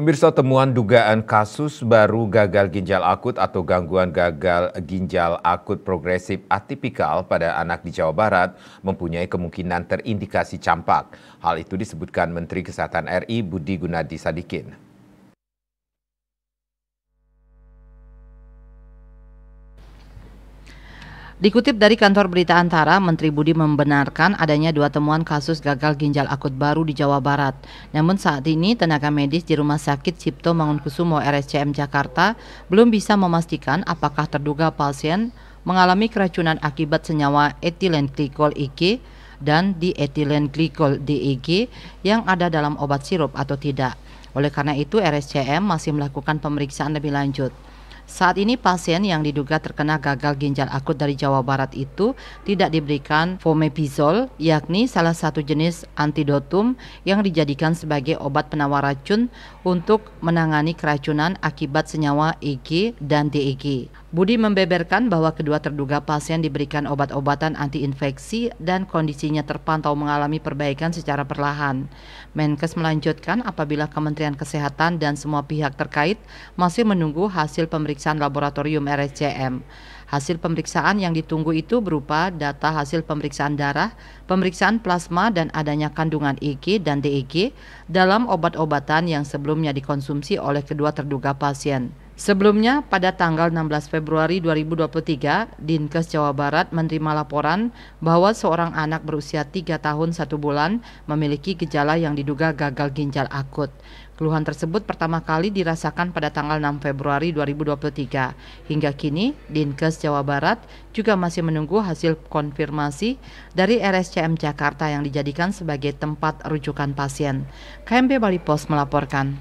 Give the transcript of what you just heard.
Pemirsa temuan dugaan kasus baru gagal ginjal akut atau gangguan gagal ginjal akut progresif atipikal pada anak di Jawa Barat mempunyai kemungkinan terindikasi campak. Hal itu disebutkan Menteri Kesehatan RI Budi Gunadi Sadikin. Dikutip dari kantor berita Antara, Menteri Budi membenarkan adanya dua temuan kasus gagal ginjal akut baru di Jawa Barat. Namun saat ini tenaga medis di Rumah Sakit Cipto Mangunkusumo RSCM Jakarta belum bisa memastikan apakah terduga pasien mengalami keracunan akibat senyawa etilen glikol IG dan dietilen glikol DEG yang ada dalam obat sirup atau tidak. Oleh karena itu RSCM masih melakukan pemeriksaan lebih lanjut. Saat ini pasien yang diduga terkena gagal ginjal akut dari Jawa Barat itu tidak diberikan fomepizol, yakni salah satu jenis antidotum yang dijadikan sebagai obat penawar racun untuk menangani keracunan akibat senyawa EG dan DEG. Budi membeberkan bahwa kedua terduga pasien diberikan obat-obatan antiinfeksi dan kondisinya terpantau mengalami perbaikan secara perlahan. Menkes melanjutkan apabila Kementerian Kesehatan dan semua pihak terkait masih menunggu hasil pemeriksaan laboratorium RSCM. Hasil pemeriksaan yang ditunggu itu berupa data hasil pemeriksaan darah, pemeriksaan plasma dan adanya kandungan IG dan DIG dalam obat-obatan yang sebelumnya dikonsumsi oleh kedua terduga pasien. Sebelumnya, pada tanggal 16 Februari 2023, Dinkes Jawa Barat menerima laporan bahwa seorang anak berusia 3 tahun 1 bulan memiliki gejala yang diduga gagal ginjal akut. Keluhan tersebut pertama kali dirasakan pada tanggal 6 Februari 2023. Hingga kini, Dinkes Jawa Barat juga masih menunggu hasil konfirmasi dari RSCM Jakarta yang dijadikan sebagai tempat rujukan pasien. KMP Bali Pos melaporkan.